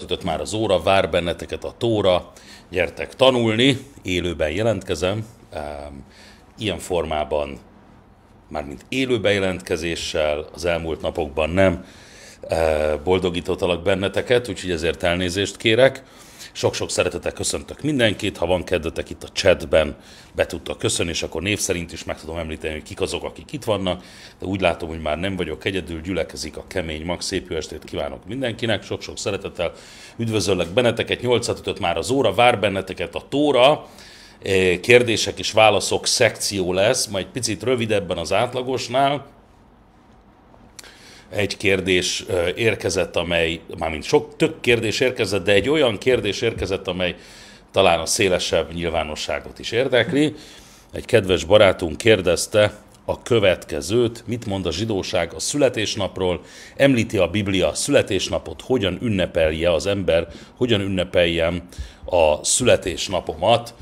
Között már az óra, vár benneteket a tóra, gyertek tanulni, élőben jelentkezem, ilyen formában, mármint élő bejelentkezéssel, az elmúlt napokban nem boldogítottalak benneteket, úgyhogy ezért elnézést kérek. Sok-sok szeretetek, köszöntök mindenkit, ha van kedvetek itt a chatben, be tudtok köszönni, és akkor név szerint is meg tudom említeni, hogy kik azok, akik itt vannak, de úgy látom, hogy már nem vagyok egyedül, gyülekezik a kemény mag, szép jó estét kívánok mindenkinek, sok-sok szeretettel üdvözöllek benneteket, 8 ott már az óra, vár benneteket a tóra, eh, kérdések és válaszok szekció lesz, majd picit rövidebben az átlagosnál, egy kérdés érkezett, amely, mármint sok több kérdés érkezett, de egy olyan kérdés érkezett, amely talán a szélesebb nyilvánosságot is érdekli. Egy kedves barátunk kérdezte a következőt, mit mond a zsidóság a születésnapról, említi a Biblia a születésnapot, hogyan ünnepelje az ember, hogyan ünnepeljem a születésnapomat.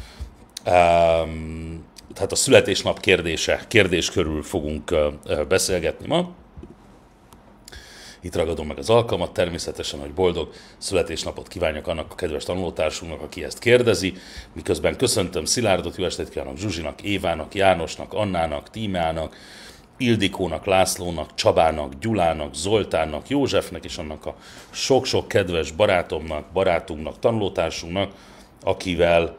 Um, tehát a születésnap kérdése, kérdés körül fogunk beszélgetni ma. Itt ragadom meg az alkalmat, természetesen, hogy boldog születésnapot kívánjak annak a kedves tanulótársunknak, aki ezt kérdezi. Miközben köszöntöm Szilárdot, jó estét kívánok Zsuzsinak, Évának, Jánosnak, Annának, Tímeának, Ildikónak, Lászlónak, Csabának, Gyulának, Zoltánnak, Józsefnek és annak a sok-sok kedves barátomnak, barátunknak, tanulótársunknak, akivel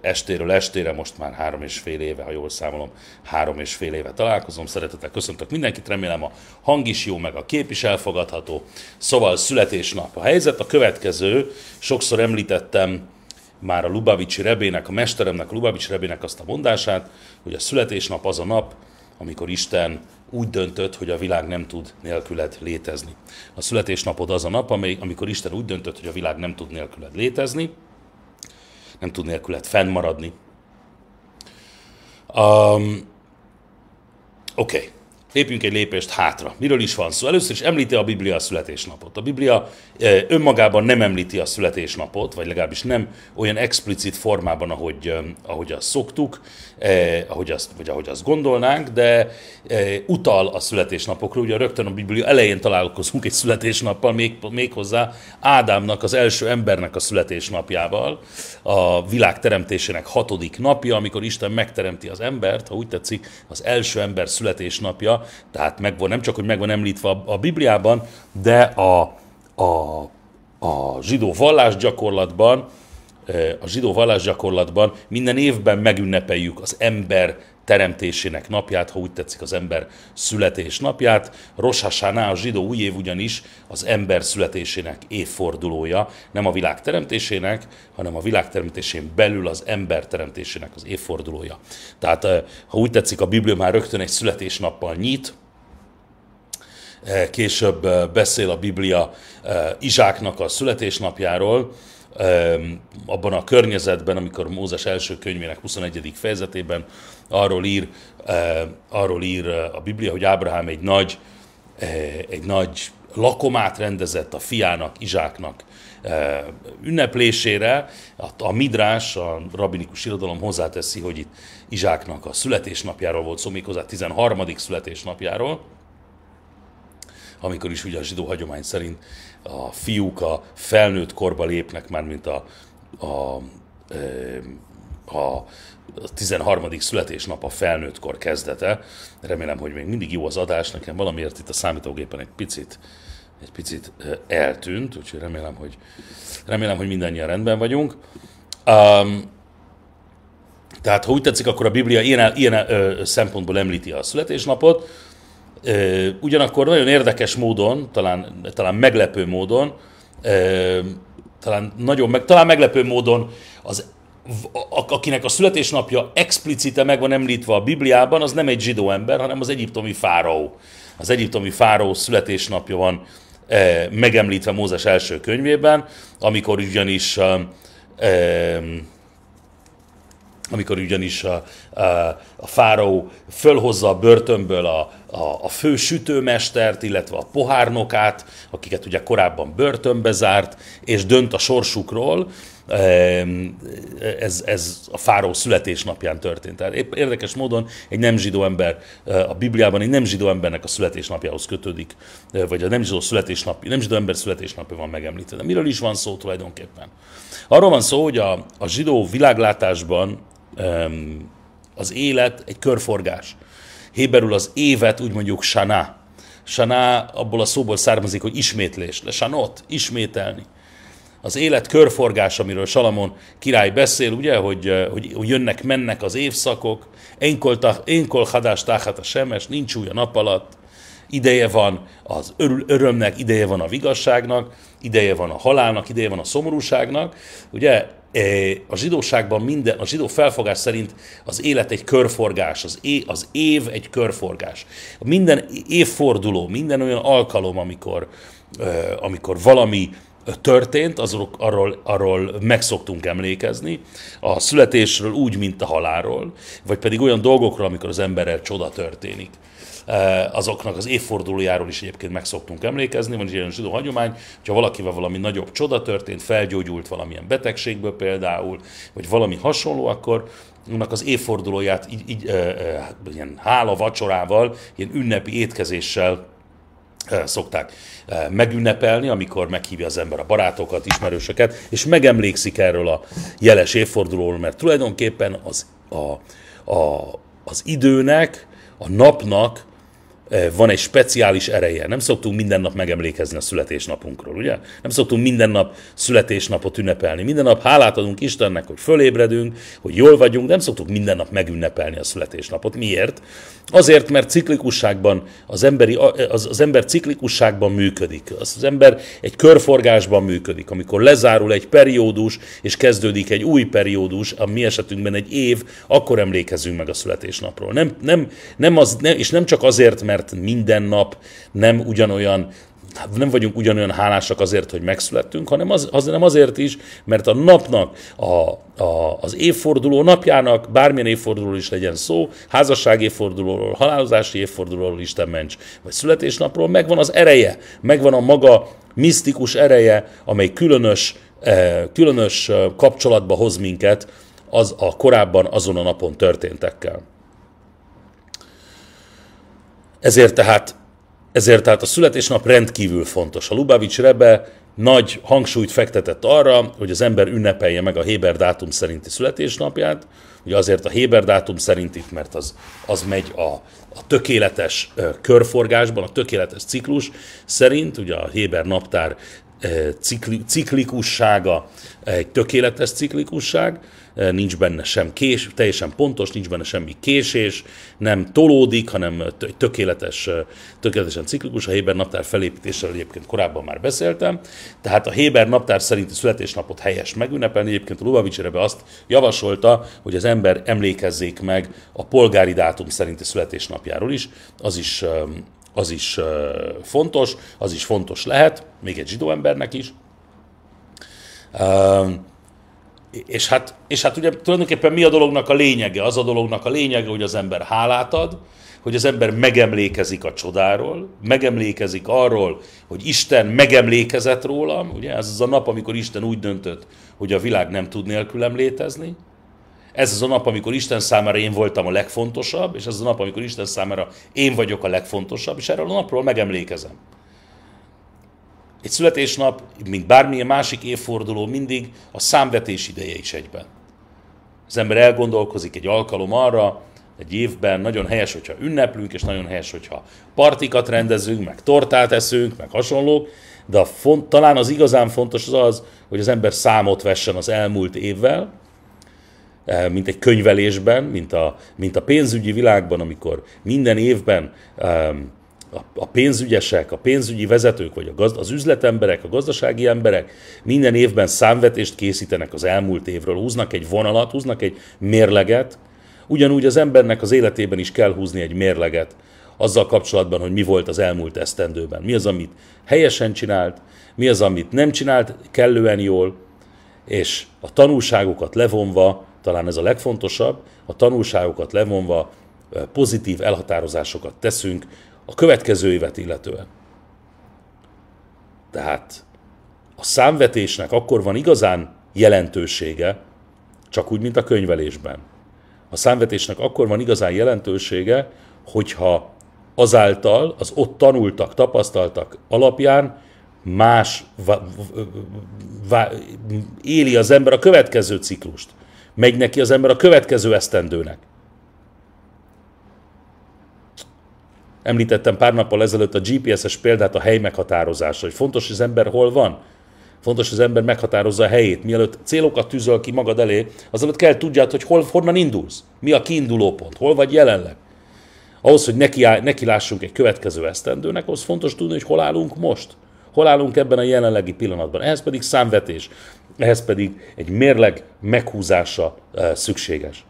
estéről estére, most már három és fél éve, ha jól számolom, három és fél éve találkozom. Szeretettel köszöntök mindenkit, remélem a hang is jó, meg a kép is elfogadható. Szóval születésnap. A helyzet a következő, sokszor említettem már a Lubavicsi Rebének, a mesteremnek, a Lubavicsi Rebének azt a mondását, hogy a születésnap az a nap, amikor Isten úgy döntött, hogy a világ nem tud nélküled létezni. A születésnapod az a nap, amikor Isten úgy döntött, hogy a világ nem tud nélküled létezni, nem tud nélküled fennmaradni. Um, Oké. Okay. Lépjünk egy lépést hátra. Miről is van szó? Először is említi a Biblia a születésnapot. A Biblia eh, önmagában nem említi a születésnapot, vagy legalábbis nem olyan explicit formában, ahogy, eh, ahogy azt szoktuk, eh, ahogy azt, vagy ahogy azt gondolnánk, de utal a születésnapokra. Ugye rögtön a Biblia elején találkozunk egy születésnappal, még, méghozzá Ádámnak, az első embernek a születésnapjával, a világ teremtésének hatodik napja, amikor Isten megteremti az embert, ha úgy tetszik, az első ember születésnapja, Biblia, tehát megvan, nem csak, hogy megvan említve a, a Bibliában, de a, a, a zsidó vallásgyakorlatban, e, a zsidó vallásgyakorlatban minden évben megünnepeljük az ember teremtésének napját, ha úgy tetszik az ember születés napját, Rosasáná a zsidó új év ugyanis az ember születésének évfordulója, nem a világ teremtésének, hanem a világ teremtésén belül az ember teremtésének az évfordulója. Tehát, eh, ha úgy tetszik, a Biblia már rögtön egy születésnappal nyit, eh, később eh, beszél a Biblia Izsáknak a születésnapjáról, abban a környezetben, amikor Mózes első könyvének 21. fejezetében Arról ír, eh, arról ír eh, a Biblia, hogy Ábrahám egy nagy, eh, egy nagy lakomát rendezett a fiának, Izsáknak ünneplésére. A Midrás, a rabinikus irodalom hozzáteszi, hogy itt Izsáknak a születésnapjáról volt szó, méghozzá 13. születésnapjáról, amikor is ugye a zsidó hagyomány szerint a fiúk a felnőtt korba lépnek, már mint a, a a 13. születésnap a felnőttkor kezdete. Remélem, hogy még mindig jó az adás. Nekem valamiért itt a számítógépen egy picit egy picit eltűnt, úgyhogy remélem, hogy, remélem, hogy mindannyian rendben vagyunk. Um, tehát, ha úgy tetszik, akkor a Biblia ilyen, ilyen ö, szempontból említi a születésnapot. Ö, ugyanakkor nagyon érdekes módon, talán, talán meglepő módon, ö, talán nagyon meg, talán meglepő módon az akinek a születésnapja explicite meg van említve a Bibliában, az nem egy zsidó ember, hanem az egyiptomi fáraó. Az egyiptomi fáraó születésnapja van e, megemlítve Mózes első könyvében, amikor ugyanis e, e, amikor ugyanis a, a, a fáraó fölhozza a börtönből a, a, a fő sütőmestert, illetve a pohárnokát, akiket ugye korábban börtönbe zárt, és dönt a sorsukról, ez, ez a fáró születésnapján történt. Tehát épp érdekes módon egy nem zsidó ember e, a Bibliában egy nem zsidó embernek a születésnapjához kötődik, e, vagy a nem zsidó, születésnapja, nem zsidó ember születésnapja van megemlítve. De miről is van szó tulajdonképpen? Arról van szó, hogy a, a zsidó világlátásban az élet egy körforgás. Héberül az évet úgy mondjuk saná. Saná abból a szóból származik, hogy ismétlés, sanot, ismételni az élet körforgás, amiről Salamon király beszél, ugye, hogy, hogy jönnek, mennek az évszakok, enkol hadás táhát a semes, nincs új a nap alatt, ideje van az örömnek, ideje van a vigasságnak, ideje van a halálnak, ideje van a szomorúságnak. Ugye e, a zsidóságban minden, a zsidó felfogás szerint az élet egy körforgás, az, é, az év egy körforgás. Minden évforduló, minden olyan alkalom, amikor, amikor valami történt, azok, arról, arról megszoktunk emlékezni, a születésről úgy, mint a halálról, vagy pedig olyan dolgokról, amikor az emberrel csoda történik e, azoknak az évfordulójáról is egyébként meg szoktunk emlékezni, van egy ilyen zsidó hagyomány, hogyha valakivel valami nagyobb csoda történt, felgyógyult valamilyen betegségből például, vagy valami hasonló, akkor annak az évfordulóját így, így ö, e, ö, e, hát ilyen hála vacsorával, ilyen ünnepi étkezéssel szokták megünnepelni, amikor meghívja az ember a barátokat, ismerősöket, és megemlékszik erről a jeles évfordulóról, mert tulajdonképpen az, a, a, az időnek, a napnak Eh, van egy speciális ereje. Nem szoktunk minden nap megemlékezni a születésnapunkról, ugye? Nem szoktunk minden nap születésnapot ünnepelni. Minden nap hálát adunk Istennek, hogy fölébredünk, hogy jól vagyunk, nem szoktuk minden nap megünnepelni a születésnapot. Miért? Azért, mert ciklikusságban az, emberi, eh, az, az ember ciklikusságban működik. Az, az ember egy körforgásban működik. Amikor lezárul egy periódus, és kezdődik egy új periódus, a mi esetünkben egy év, akkor emlékezünk meg a születésnapról. Nem, nem, nem az, nem, és nem csak azért, mert mert minden nap nem ugyanolyan hát nem vagyunk ugyanolyan hálásak azért, hogy megszülettünk, hanem, az, az, nem azért is, mert a napnak, a, a, az évforduló napjának, bármilyen évforduló is legyen szó, házasság évfordulóról, halálozási évfordulóról, Isten ments, vagy születésnapról, megvan az ereje, megvan a maga misztikus ereje, amely különös, eh, különös eh, kapcsolatba hoz minket az a korábban azon a napon történtekkel. Ezért tehát, ezért tehát a születésnap rendkívül fontos. A Lubavics Rebe nagy hangsúlyt fektetett arra, hogy az ember ünnepelje meg a Héber dátum szerinti születésnapját. Ugye azért a Héber dátum szerint itt, mert az, az megy a, a tökéletes körforgásban, a tökéletes ciklus szerint, ugye a Héber naptár Eh, cikli, ciklikussága eh, egy tökéletes ciklikusság, eh, nincs benne sem kés, teljesen pontos, nincs benne semmi késés, nem tolódik, hanem tökéletes, tökéletesen ciklikus. A Héber naptár felépítéssel egyébként korábban már beszéltem. Tehát a Héber naptár szerinti születésnapot helyes megünnepelni. Egyébként a Lubavics azt javasolta, hogy az ember emlékezzék meg a polgári dátum szerinti születésnapjáról is. Az is az is fontos, az is fontos lehet, még egy zsidó embernek is. És hát, és hát ugye tulajdonképpen mi a dolognak a lényege? Az a dolognak a lényege, hogy az ember hálát ad, hogy az ember megemlékezik a csodáról, megemlékezik arról, hogy Isten megemlékezett rólam, ugye ez az a nap, amikor Isten úgy döntött, hogy a világ nem tud nélkülem létezni, ez az a nap, amikor Isten számára én voltam a legfontosabb, és ez az a nap, amikor Isten számára én vagyok a legfontosabb, és erről a napról megemlékezem. Egy születésnap, mint bármilyen másik évforduló, mindig a számvetés ideje is egyben. Az ember elgondolkozik egy alkalom arra, egy évben nagyon helyes, hogyha ünneplünk, és nagyon helyes, hogyha partikat rendezünk, meg tortát eszünk, meg hasonlók, de a font, talán az igazán fontos az az, hogy az ember számot vessen az elmúlt évvel, Eh, mint egy könyvelésben, mint a, mint a pénzügyi világban, amikor minden évben a pénzügyesek, a pénzügyi vezetők, vagy a gazd- az üzletemberek, a gazdasági emberek minden évben számvetést készítenek az elmúlt évről, húznak egy vonalat, húznak egy mérleget. Ugyanúgy az embernek az életében is kell húzni egy mérleget azzal kapcsolatban, hogy mi volt az elmúlt esztendőben. Mi az, amit helyesen csinált, mi az, amit nem csinált kellően jól, és a tanulságokat levonva talán ez a legfontosabb, a tanulságokat levonva pozitív elhatározásokat teszünk a következő évet illetően. Tehát a számvetésnek akkor van igazán jelentősége, csak úgy, mint a könyvelésben. A számvetésnek akkor van igazán jelentősége, hogyha azáltal az ott tanultak, tapasztaltak alapján más va, va, va, éli az ember a következő ciklust megy neki az ember a következő esztendőnek. Említettem pár nappal ezelőtt a GPS-es példát a hely meghatározása, hogy fontos, hogy az ember hol van, fontos, hogy az ember meghatározza a helyét. Mielőtt célokat tűzöl ki magad elé, azelőtt kell tudjad, hogy hol, honnan indulsz, mi a kiinduló pont, hol vagy jelenleg. Ahhoz, hogy neki, neki lássunk egy következő esztendőnek, ahhoz fontos tudni, hogy hol állunk most. Hol állunk ebben a jelenlegi pillanatban. Ehhez pedig számvetés ehhez pedig egy mérleg meghúzása eh, szükséges.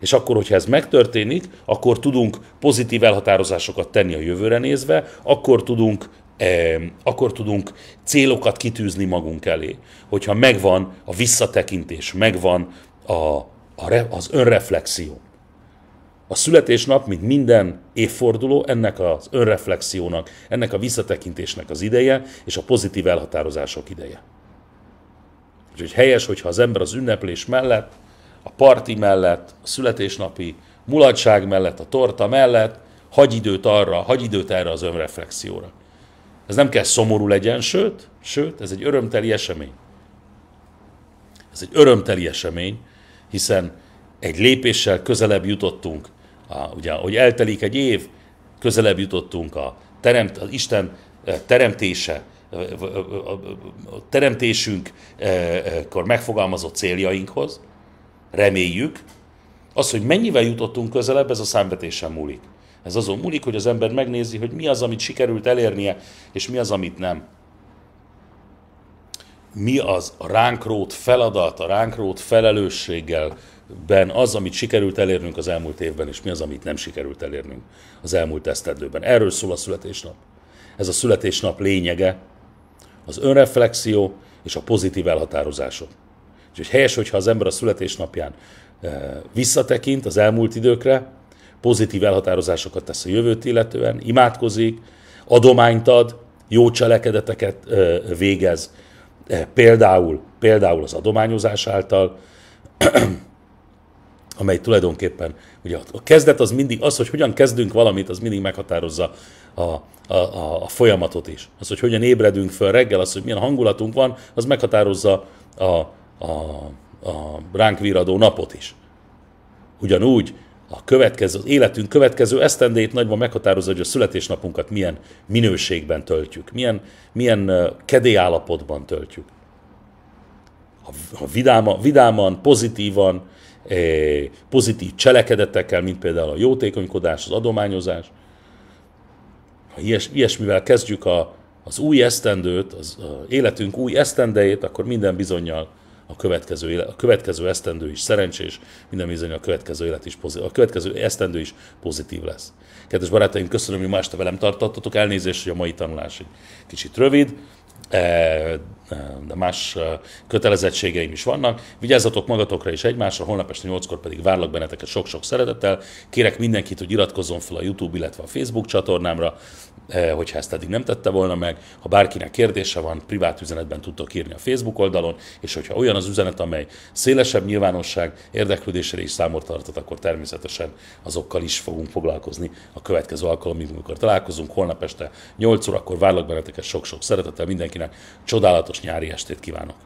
És akkor, hogyha ez megtörténik, akkor tudunk pozitív elhatározásokat tenni a jövőre nézve, akkor tudunk akkor tudunk célokat kitűzni magunk elé. Hogyha megvan a visszatekintés, megvan a, a, az önreflexió. A születésnap, mint minden évforduló, ennek az önreflexiónak, ennek a visszatekintésnek az ideje, és a pozitív elhatározások ideje. Úgyhogy helyes, hogyha az ember az ünneplés mellett, a parti mellett, a születésnapi mulatság mellett, a torta mellett hagy időt arra, hagy időt erre az önreflexióra. Ez nem kell szomorú legyen, sőt, sőt, ez egy örömteli esemény. Ez egy örömteli esemény, hiszen egy lépéssel közelebb jutottunk, a, ugye, hogy eltelik egy év, közelebb jutottunk a teremt, az Isten eh, teremtése, a teremtésünkkor megfogalmazott céljainkhoz, reméljük, az, hogy mennyivel jutottunk közelebb, ez a számvetésen múlik. Ez azon múlik, hogy az ember megnézi, hogy mi az, amit sikerült elérnie, és mi az, amit nem. Mi az a ránkrót feladat, a ránkrót felelősséggel ben az, amit sikerült elérnünk az elmúlt évben, és mi az, amit nem sikerült elérnünk az elmúlt esztendőben. Erről szól a születésnap. Ez a születésnap lényege, az önreflexió és a pozitív elhatározások. Úgyhogy helyes, hogyha az ember a születésnapján eh, visszatekint az elmúlt időkre, pozitív elhatározásokat tesz a jövőt illetően, imádkozik, adományt ad, jó cselekedeteket eh, végez, eh, például, például az adományozás által, amely tulajdonképpen, ugye a kezdet az mindig, az, hogy hogyan kezdünk valamit, az mindig meghatározza a, a, a, a folyamatot is. Az, hogy hogyan ébredünk föl reggel, az, hogy milyen hangulatunk van, az meghatározza a, a, a ránk viradó napot is. Ugyanúgy a következő, az életünk következő esztendét nagyban meghatározza, hogy a születésnapunkat milyen minőségben töltjük, milyen, milyen kedélyállapotban töltjük. Ha, ha vidáma, vidáman, pozitívan, pozitív cselekedetekkel, mint például a jótékonykodás, az adományozás. Ha ilyes, ilyesmivel kezdjük a, az új esztendőt, az a életünk új esztendejét, akkor minden bizonyal a következő, éle, a következő esztendő is szerencsés, minden bizony a következő, élet is pozitív, a következő esztendő is pozitív lesz. Kedves barátaim, köszönöm, hogy ma este velem tartottatok, elnézést, hogy a mai tanulás egy kicsit rövid, de eh, eh, más eh, kötelezettségeim is vannak. Vigyázzatok magatokra és egymásra, holnap este 8-kor pedig várlak benneteket sok-sok szeretettel. Kérek mindenkit, hogy iratkozzon fel a YouTube, illetve a Facebook csatornámra, hogyha ezt eddig nem tette volna meg. Ha bárkinek kérdése van, privát üzenetben tudtok írni a Facebook oldalon, és hogyha olyan az üzenet, amely szélesebb nyilvánosság érdeklődésére is számot tartott, akkor természetesen azokkal is fogunk foglalkozni a következő alkalomig, amikor találkozunk. Holnap este 8 órakor várlak benneteket sok-sok szeretettel. Mindenkinek mindenkinek csodálatos nyári estét kívánok!